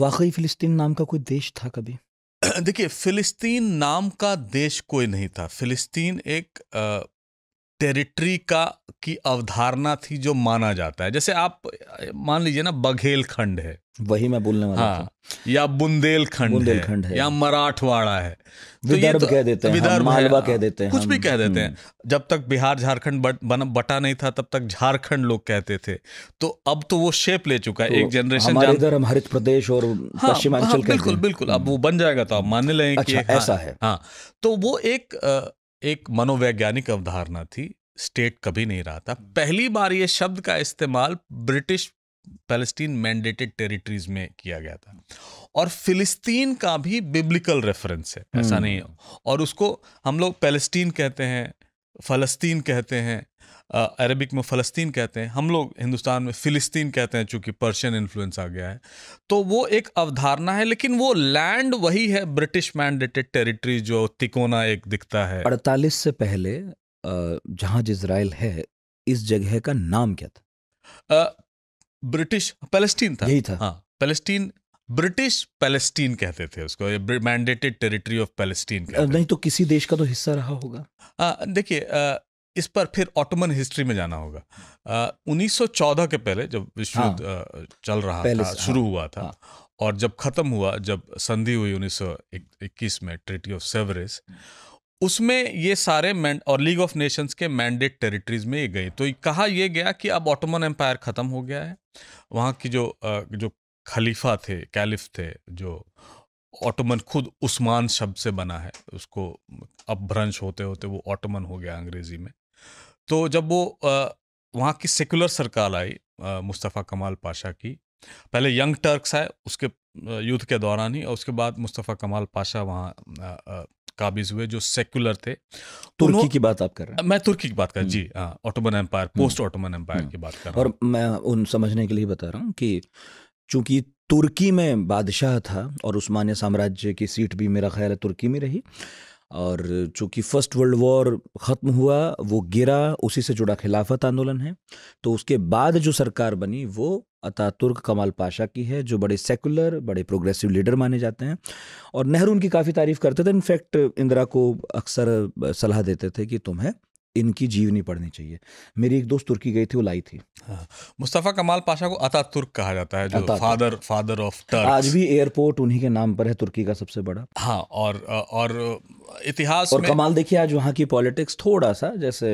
वाकई फिलिस्तीन नाम का कोई देश था कभी देखिए फिलिस्तीन नाम का देश कोई नहीं था फिलिस्तीन एक टेरिटरी का की अवधारणा थी जो माना जाता है जैसे आप मान लीजिए ना बघेलखंड है वही मैं बोलने वाला हाँ, या बुंदेलखंड बुंदेल है, है या मराठवाड़ा है तो विदर्भ तो, तो कह देते हैं विदर्भ मालवा हाँ, कह देते हैं कुछ भी कह देते हैं हम्म। जब तक बिहार झारखंड बटा नहीं था तब तक झारखंड लोग कहते थे तो अब तो वो शेप ले चुका है तो एक जनरेशन इधर हम हरित प्रदेश और हाँ, हाँ, पश्चिमांचल बिल्कुल बिल्कुल अब हम्म। वो बन जाएगा तो आप मान लेंगे अच्छा, ऐसा है हाँ तो वो एक एक मनोवैज्ञानिक अवधारणा थी स्टेट कभी नहीं रहा था पहली बार ये शब्द का इस्तेमाल ब्रिटिश पैलेस्टीन मैंडेटेड टेरिटरीज में किया गया था और फिलिस्तीन का भी बिब्लिकल रेफरेंस है ऐसा हम्म। नहीं है और उसको हम लोग पैलेस्टीन कहते हैं फलस्तीन कहते हैं अरबिक में फ़लस्तीन कहते हैं हम लोग हिंदुस्तान में फ़िलिस्तीन कहते हैं चूंकि पर्शियन इन्फ्लुएंस आ गया है तो वो एक अवधारणा है लेकिन वो लैंड वही है ब्रिटिश मैंडेटेड टेरिटरी जो तिकोना एक दिखता है 48 से पहले जहाँ इसराइल है इस जगह का नाम क्या था ब्रिटिश पैलेस्टीन था यही था हाँ पैलेस्टीन ब्रिटिश पैलेस्टीन कहते थे उसको मैंडेटेड टेरिटरी ऑफ पैलेस्टीन नहीं तो किसी देश का तो हिस्सा रहा होगा देखिए इस पर फिर ऑटोमन हिस्ट्री में जाना होगा आ, 1914 के पहले जब विश्व हाँ, चल रहा था हाँ, शुरू हाँ, हुआ था हाँ, और जब खत्म हुआ जब संधि हुई 1921 में ट्रिटी ऑफ सेवरेस उसमें ये सारे और लीग ऑफ नेशंस के मैंडेट टेरिटरीज में ये गए तो कहा यह गया कि अब ऑटोमन एम्पायर ख़त्म हो गया है वहाँ की जो जो खलीफा थे कैलिफ थे जो ऑटोमन खुद उस्मान शब्द से बना है उसको अपभ्रंश होते होते वो ऑटोमन हो गया अंग्रेज़ी में तो जब वो वहाँ की सेकुलर सरकार आई मुस्तफ़ा कमाल पाशा की पहले यंग टर्क्स आए उसके युद्ध के दौरान ही और उसके बाद मुस्तफ़ा कमाल पाशा वहाँ काबिज हुए जो सेक्युलर थे तुर्की की बात आप कर रहे हैं मैं तुर्की की बात कर हम्म। जी हाँ Ottoman Empire post Ottoman Empire की बात कर रहा और मैं उन समझने के लिए बता रहा हूँ कि चूंकि तुर्की में बादशाह था और उस्मानिया साम्राज्य की सीट भी मेरा ख्याल है तुर्की में रही और चूंकि फर्स्ट वर्ल्ड वॉर ख़त्म हुआ वो गिरा उसी से जुड़ा खिलाफत आंदोलन है तो उसके बाद जो सरकार बनी वो तुर्क कमाल पाशा की है जो बड़े सेकुलर बड़े प्रोग्रेसिव लीडर माने जाते हैं और नेहरू उनकी काफ़ी तारीफ़ करते थे इनफैक्ट इंदिरा को अक्सर सलाह देते थे कि तुम्हें इनकी जीवनी पढ़नी चाहिए मेरी एक दोस्त तुर्की गई थी वो लाई थी हाँ। मुस्तफ़ा कमाल पाशा को अता तुर्क कहा जाता है जो फादर फादर ऑफ टर्क आज भी एयरपोर्ट उन्हीं के नाम पर है तुर्की का सबसे बड़ा हाँ और और इतिहास और में... कमाल देखिए आज वहाँ की पॉलिटिक्स थोड़ा सा जैसे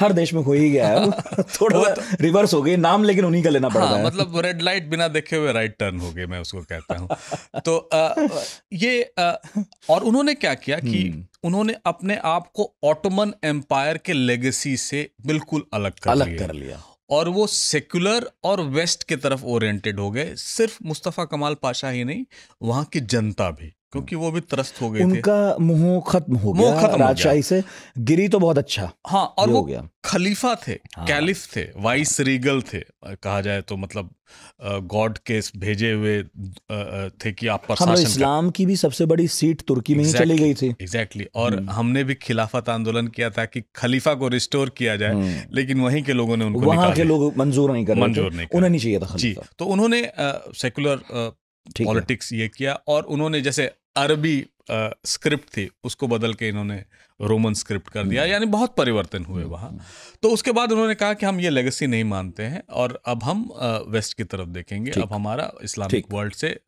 हर देश में हो ही गया है थोड़ा रिवर्स तो- हो गई नाम लेकिन उन्हीं का लेना पड़ा हाँ, मतलब रेड लाइट बिना देखे हुए राइट टर्न हो गए मैं उसको कहता हूँ तो ये और उन्होंने क्या किया कि हम्म। उन्होंने अपने आप को ऑटोमन एम्पायर के लेगेसी से बिल्कुल अलग कर अलग कर लिया और वो सेक्युलर और वेस्ट की तरफ ओरिएंटेड हो गए सिर्फ मुस्तफ़ा कमाल पाशा ही नहीं वहाँ की जनता भी क्योंकि वो भी त्रस्त हो गए उनका मुंह खत्म हो गया खत्म राजशाही से गिरी तो बहुत अच्छा हाँ और वो गया। खलीफा थे हाँ। कैलिफ थे वाइस हाँ। रीगल थे कहा जाए तो मतलब गॉड के भेजे हुए थे कि आप पर हाँ, मतलब इस्लाम की भी सबसे बड़ी सीट तुर्की में exactly, ही चली गई थी एग्जैक्टली exactly. और हम्म। हमने भी खिलाफत आंदोलन किया था कि खलीफा को रिस्टोर किया जाए हम्म। लेकिन वहीं के लोगों ने उनको वहां के लोग मंजूर नहीं कर मंजूर नहीं उन्हें नहीं चाहिए था जी तो उन्होंने सेकुलर पॉलिटिक्स ये किया और उन्होंने जैसे अरबी स्क्रिप्ट थी उसको बदल के इन्होंने रोमन स्क्रिप्ट कर दिया यानी बहुत परिवर्तन हुए वहाँ तो उसके बाद उन्होंने कहा कि हम ये लेगेसी नहीं मानते हैं और अब हम वेस्ट की तरफ देखेंगे अब हमारा इस्लामिक वर्ल्ड से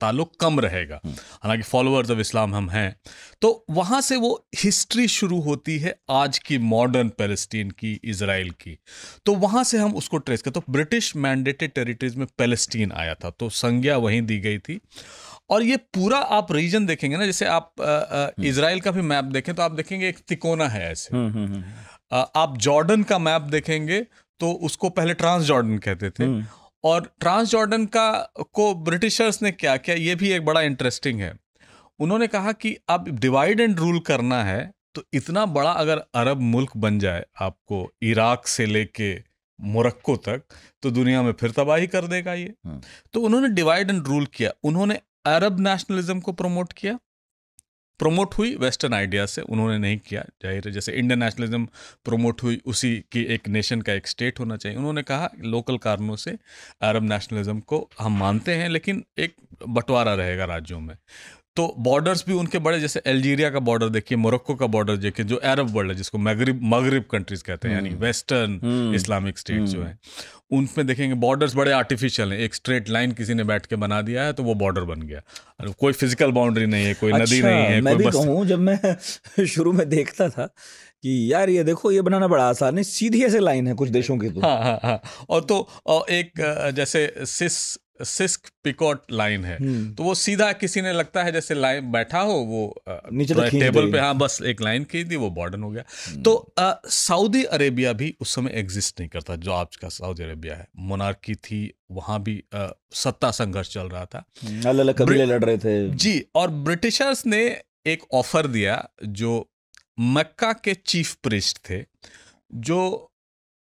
ताल्लुक कम रहेगा हम्म। हालांकि फॉलोअर्स ऑफ इस्लाम हम हैं तो वहाँ से वो हिस्ट्री शुरू होती है आज की मॉडर्न पेलेस्टीन की इसराइल की तो वहाँ से हम उसको ट्रेस करते तो ब्रिटिश मैंडेटेड टेरिटरीज में पेलेस्टीन आया था तो संज्ञा वहीं दी गई थी और ये पूरा आप रीजन देखेंगे ना जैसे आप हम्म। इसराइल का भी मैप देखें तो आप देखेंगे एक तिकोना है ऐसे हुँ, हुँ, हुँ. आप जॉर्डन का मैप देखेंगे तो उसको पहले ट्रांस जॉर्डन कहते थे हम्म। और ट्रांस जॉर्डन का को ब्रिटिशर्स ने क्या किया ये भी एक बड़ा इंटरेस्टिंग है उन्होंने कहा कि अब डिवाइड एंड रूल करना है तो इतना बड़ा अगर अरब मुल्क बन जाए आपको इराक से लेके मोरक्को तक तो दुनिया में फिर तबाही कर देगा ये हम्म। तो उन्होंने डिवाइड एंड रूल किया उन्होंने अरब नेशनलिज्म को प्रमोट किया प्रमोट हुई वेस्टर्न आइडिया से उन्होंने नहीं किया जाहिर है जैसे इंडियन नेशनलिज्म प्रमोट हुई उसी की एक नेशन का एक स्टेट होना चाहिए उन्होंने कहा लोकल कारणों से अरब नेशनलिज्म को हम मानते हैं लेकिन एक बंटवारा रहेगा राज्यों में तो बॉर्डर्स भी उनके बड़े जैसे अल्जीरिया का बॉर्डर देखिए मोरक्को का बॉर्डर देखिए जो अरब वर्ल्ड है जिसको मगरिब मगरिब कंट्रीज कहते हैं यानी वेस्टर्न इस्लामिक स्टेट जो हम्म। है उनमें देखेंगे बॉर्डर्स बड़े आर्टिफिशियल हैं एक स्ट्रेट लाइन किसी ने बैठ के बना दिया है तो वो बॉर्डर बन गया कोई फिजिकल बाउंड्री नहीं है कोई अच्छा, नदी नहीं है मैं भी कहूँ जब मैं शुरू में देखता था कि यार ये देखो ये बनाना बड़ा आसान है सीधी ऐसे लाइन है कुछ देशों की तो हाँ हाँ हाँ और तो एक जैसे सिस सिस्क पिकॉट लाइन है हम्म। तो वो सीधा किसी ने लगता है जैसे लाइन बैठा हो वो नीचे टेबल तो पे हाँ बस एक लाइन खींच दी वो बॉर्डन हो गया हम्म। तो सऊदी अरेबिया भी उस समय एग्जिस्ट नहीं करता जो आज का सऊदी अरेबिया है मोनार्की थी वहां भी आ, सत्ता संघर्ष चल रहा था हम्म, कबीले लड़ रहे थे जी और ब्रिटिशर्स ने एक ऑफर दिया जो मक्का के चीफ प्रिस्ट थे जो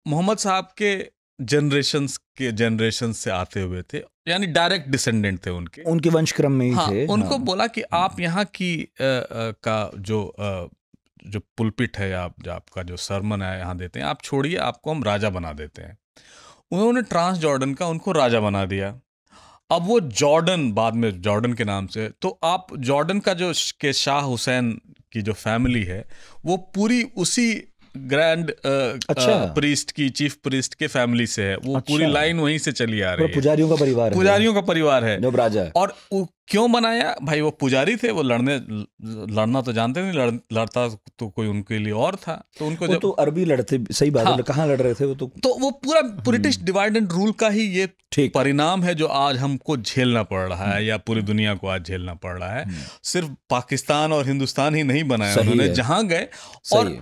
मोहम्मद साहब के जनरेशन के जनरेशन से आते हुए थे यानी डायरेक्ट डिसेंडेंट थे उनके उनके वंशक्रम में ही हाँ, थे उनको हाँ। बोला कि आप यहाँ की आ, आ, का जो आ, जो पुलपिट है आप जो आपका जो सरमन है यहाँ देते हैं आप छोड़िए आपको हम राजा बना देते हैं उन्होंने ट्रांस जॉर्डन का उनको राजा बना दिया अब वो जॉर्डन बाद में जॉर्डन के नाम से तो आप जॉर्डन का जो के शाह हुसैन की जो फैमिली है वो पूरी उसी ग्रैंड uh, अच्छा प्रीस्ट uh, की चीफ प्रीस्ट के फैमिली से है वो अच्छा। पूरी लाइन वहीं से चली आ रही है पुजारियों का परिवार पुजारियों का परिवार है राजा और क्यों बनाया भाई वो पुजारी थे वो लड़ने लड़ना तो जानते नहीं लड़, लड़ता तो कोई उनके लिए और था तो उनको जब तो अरबी लड़ते सही बात हाँ, है कहाँ लड़ रहे थे वो तो तो वो पूरा ब्रिटिश डिवाइड एंड रूल का ही ये परिणाम है जो आज हमको झेलना पड़ रहा है हम्म। या पूरी दुनिया को आज झेलना पड़ रहा है हम्म। सिर्फ पाकिस्तान और हिंदुस्तान ही नहीं बनाया उन्होंने जहाँ गए और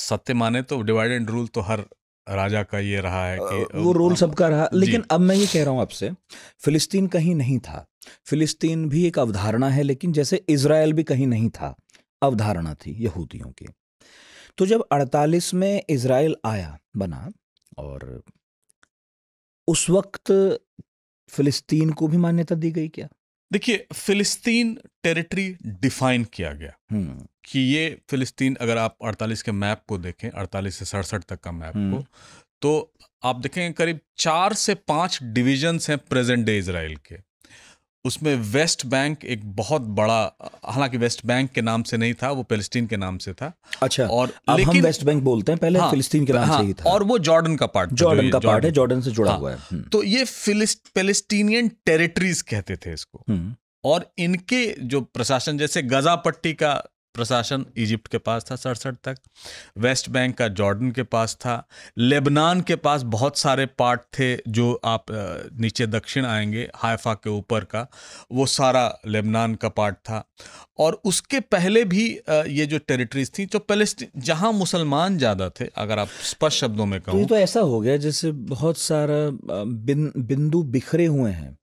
सत्य माने तो डिवाइड एंड रूल तो हर राजा का ये रहा है कि वो रोल सबका रहा लेकिन अब मैं ये कह रहा हूँ आपसे फिलिस्तीन कहीं नहीं था फिलिस्तीन भी एक अवधारणा है लेकिन जैसे इसराइल भी कहीं नहीं था अवधारणा थी यहूदियों की तो जब 48 में इसराइल आया बना और उस वक्त फिलिस्तीन को भी मान्यता दी गई क्या देखिए फिलिस्तीन टेरिटरी डिफाइन किया गया हम्म। कि ये फिलिस्तीन अगर आप 48 के मैप को देखें 48 से सड़सठ तक का मैप को हम्म। तो आप देखेंगे करीब चार से पांच डिविजन्स हैं प्रेजेंट डे इसराइल के उसमें वेस्ट बैंक एक बहुत बड़ा हालांकि वेस्ट बैंक के नाम से नहीं था वो फिलिस्तीन के नाम से था अच्छा और अब हम वेस्ट बैंक बोलते हैं पहले हाँ, फिलिस्तीन के नाम हाँ, से ही था और वो जॉर्डन का पार्ट जॉर्डन का पार्ट है जॉर्डन से जुड़ा हाँ, हुआ है हम्म। तो ये फिलिस्तीनियन टेरिटरीज कहते थे इसको हम्म। और इनके जो प्रशासन जैसे गजा पट्टी का प्रशासन इजिप्ट के पास था सड़सठ तक वेस्ट बैंक का जॉर्डन के पास था लेबनान के पास बहुत सारे पार्ट थे जो आप नीचे दक्षिण आएंगे हाइफा के ऊपर का वो सारा लेबनान का पार्ट था और उसके पहले भी ये जो टेरिटरीज थी जो पेलेस्टीन जहाँ मुसलमान ज़्यादा थे अगर आप स्पष्ट शब्दों में तो कहूँ तो, तो ऐसा हो गया जैसे बहुत सारा बिन, बिंदु बिखरे हुए हैं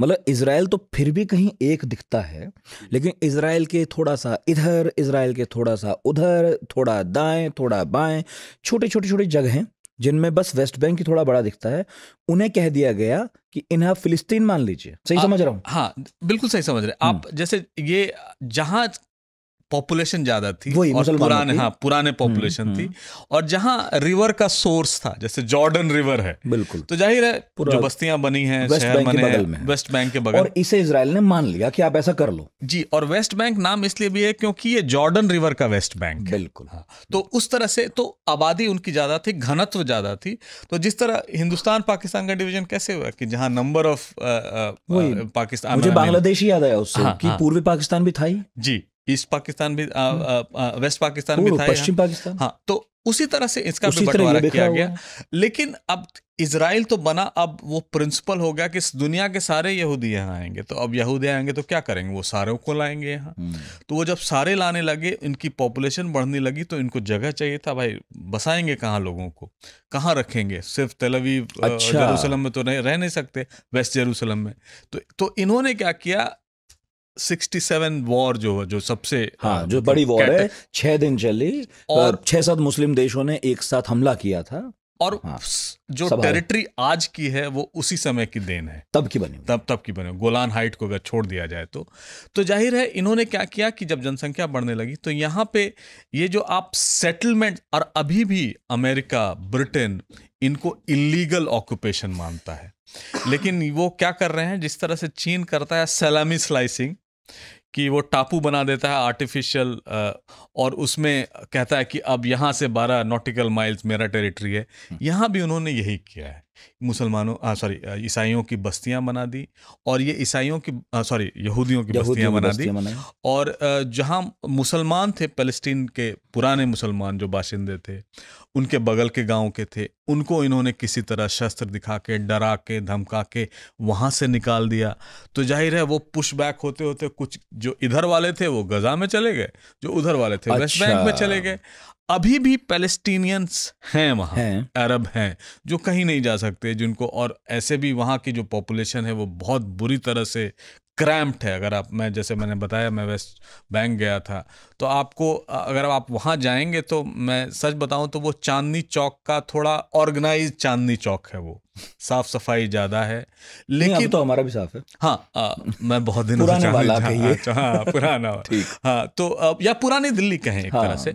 मतलब इसराइल तो फिर भी कहीं एक दिखता है लेकिन इसराइल के थोड़ा सा इधर इसराइल के थोड़ा सा उधर थोड़ा दाएं थोड़ा बाएं छोटे छोटे छोटे जगह हैं जिनमें बस वेस्ट बैंक ही थोड़ा बड़ा दिखता है उन्हें कह दिया गया कि इन्हें फिलिस्तीन मान लीजिए सही आ, समझ रहा हूँ हाँ बिल्कुल सही समझ रहे हम्म। आप जैसे ये जहाँ पॉपुलेशन ज्यादा थी वही और पुराने हाँ पुराने पॉपुलेशन हम्म, हम्म। थी और जहाँ रिवर का सोर्स था जैसे जॉर्डन रिवर है बिल्कुल तो जाहिर है जो बस्तियां बनी हैं शहर बने हैं वेस्ट बैंक के बगल और इसे इसराइल ने मान लिया कि आप ऐसा कर लो जी और वेस्ट बैंक नाम इसलिए भी है क्योंकि ये जॉर्डन रिवर का वेस्ट बैंक बिल्कुल हाँ, तो उस तरह से तो आबादी उनकी ज्यादा थी घनत्व ज्यादा थी तो जिस तरह हिंदुस्तान पाकिस्तान का डिविजन कैसे हुआ कि जहाँ नंबर ऑफ पाकिस्तान मुझे बांग्लादेश ही याद आया उससे हाँ, कि हाँ। पूर्वी पाकिस्तान भी था ही जी ईस्ट पाकिस्तान भी आ, हम्म। आ, आ, वेस्ट पाकिस्तान भी था पश्चिम पाकिस्तान हाँ तो उसी तरह से इसका भी बंटवारा किया गया लेकिन अब इसराइल तो बना अब वो प्रिंसिपल हो गया कि दुनिया के सारे यहूदी यहाँ आएंगे तो अब यहूदी आएंगे तो क्या करेंगे वो सारों को लाएंगे यहाँ हम्म। तो वो जब सारे लाने लगे इनकी पॉपुलेशन बढ़ने लगी तो इनको जगह चाहिए था भाई बसाएंगे कहाँ लोगों को कहाँ रखेंगे सिर्फ तेलवी अच्छा। जेरूसलम में तो नहीं रह नहीं सकते वेस्ट जेरूसलम में तो तो इन्होंने क्या किया 67 वॉर जो जो सबसे हाँ, हाँ जो मतलब बड़ी वॉर है छह दिन चली और छह सात मुस्लिम देशों ने एक साथ हमला किया था और हाँ, जो टेरिटरी आज की है वो उसी समय की देन है तब की बनी तब तब की बनी गोलान हाइट को अगर छोड़ दिया जाए तो तो जाहिर है इन्होंने क्या किया कि जब जनसंख्या बढ़ने लगी तो यहाँ पे ये जो आप सेटलमेंट और अभी भी अमेरिका ब्रिटेन इनको इलीगल ऑक्यूपेशन मानता है लेकिन वो क्या कर रहे हैं जिस तरह से चीन करता है सलामी स्लाइसिंग कि वो टापू बना देता है आर्टिफिशियल और उसमें कहता है कि अब यहाँ से बारह नॉटिकल माइल्स मेरा टेरिटरी है हम्म। यहाँ भी उन्होंने यही किया है मुसलमानों सॉरी ईसाइयों की बस्तियां बना दी और ये ईसाइयों की सॉरी यहूदियों की बस्तियां बना दी और जहां मुसलमान थे फलस्तीन के पुराने मुसलमान जो बाशिंदे थे उनके बगल के गांव के थे उनको इन्होंने किसी तरह शस्त्र दिखा के डरा के धमका के वहां से निकाल दिया तो जाहिर है वो पुश बैक होते होते कुछ जो इधर वाले थे वो गजा में चले गए जो उधर वाले थे अच्छा। वेस्ट बैंक में अच्छा। चले गए अभी भी पैलेस्टीनियंस हैं वहाँ है। अरब हैं जो कहीं नहीं जा सकते जिनको और ऐसे भी वहाँ की जो पॉपुलेशन है वो बहुत बुरी तरह से क्रैम्प्ड है अगर आप मैं जैसे मैंने बताया मैं वेस्ट बैंक गया था तो आपको अगर आप वहाँ जाएंगे तो मैं सच बताऊँ तो वो चांदनी चौक का थोड़ा ऑर्गेनाइज चांदनी चौक है वो साफ सफाई ज्यादा है लेकिन तो हमारा भी साफ है हाँ आ, मैं बहुत दिन पुराने वाला हाँ, पुराना हाँ तो आ, या पुरानी दिल्ली कहें एक हाँ, तरह से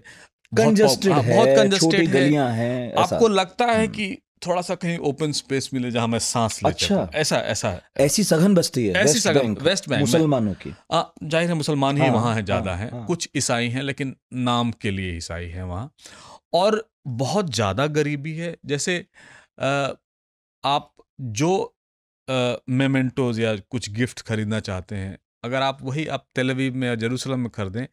कंजस्टेड हाँ, है बहुत कंजस्टेड है, हैं आपको लगता है कि थोड़ा सा कहीं ओपन स्पेस मिले जहां मैं सांस ले अच्छा ऐसा ऐसा है ऐसी सघन बस्ती है ऐसी सघन वेस्ट बैंक मुसलमानों की हाँ, जाहिर है मुसलमान ही हाँ, वहाँ है ज्यादा है कुछ ईसाई हैं लेकिन नाम के लिए ईसाई है वहाँ और बहुत ज्यादा गरीबी है जैसे आप जो मेमेंटोज या कुछ गिफ्ट खरीदना चाहते हैं अगर आप वही आप तेलवीब में या जेरूसलम में खरीदें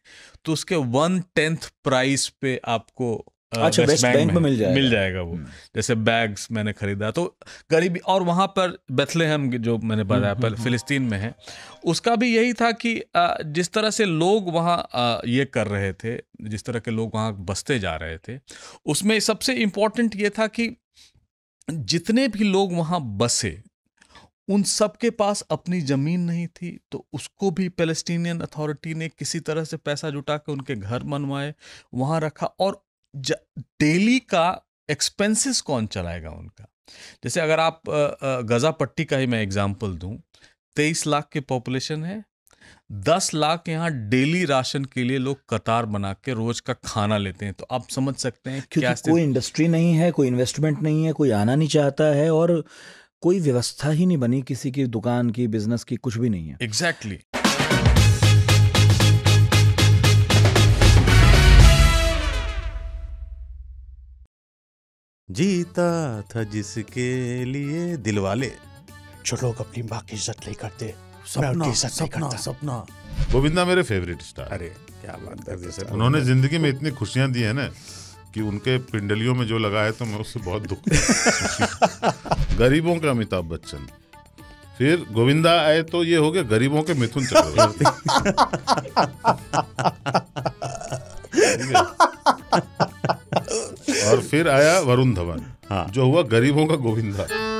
तो उसके वन टेंथ प्राइस पे आपको अच्छा वेस्ट बैंक में मिल जाएगा मिल जाएगा वो हम्म। जैसे बैग्स मैंने खरीदा तो गरीबी और वहाँ पर बेथलेहम जो मैंने हम्म, बताया हम्म, पहले फिलिस्तीन में है उसका भी यही था कि जिस तरह से लोग वहाँ ये कर रहे थे जिस तरह के लोग वहाँ बसते जा रहे थे उसमें सबसे इम्पोर्टेंट ये था कि जितने भी लोग वहाँ बसे उन सब के पास अपनी ज़मीन नहीं थी तो उसको भी पेलेस्टीनियन अथॉरिटी ने किसी तरह से पैसा जुटा के उनके घर मनवाए वहाँ रखा और डेली का एक्सपेंसेस कौन चलाएगा उनका जैसे अगर आप गज़ा पट्टी का ही मैं एग्जांपल दूं तेईस लाख की पॉपुलेशन है दस लाख यहाँ डेली राशन के लिए लोग कतार बना के रोज का खाना लेते हैं तो आप समझ सकते हैं क्योंकि क्या कोई इंडस्ट्री नहीं है कोई इन्वेस्टमेंट नहीं है कोई आना नहीं चाहता है और कोई व्यवस्था ही नहीं बनी किसी की दुकान की बिजनेस की कुछ भी नहीं है एग्जैक्टली exactly. जीता था जिसके लिए दिलवाले जो लोग अपनी माँ की इज्जत नहीं करते सपना इज्जत सपना सपना गोविंदा मेरे फेवरेट स्टार अरे क्या बात कर दी सर उन्होंने जिंदगी में इतनी खुशियां दी है ना कि उनके पिंडलियों में जो लगा है तो मैं उससे बहुत दुख गरीबों के अमिताभ बच्चन फिर गोविंदा आए तो ये हो गया गरीबों के मिथुन चक्रवर्ती और फिर आया वरुण धवन हाँ। जो हुआ गरीबों का गोविंदा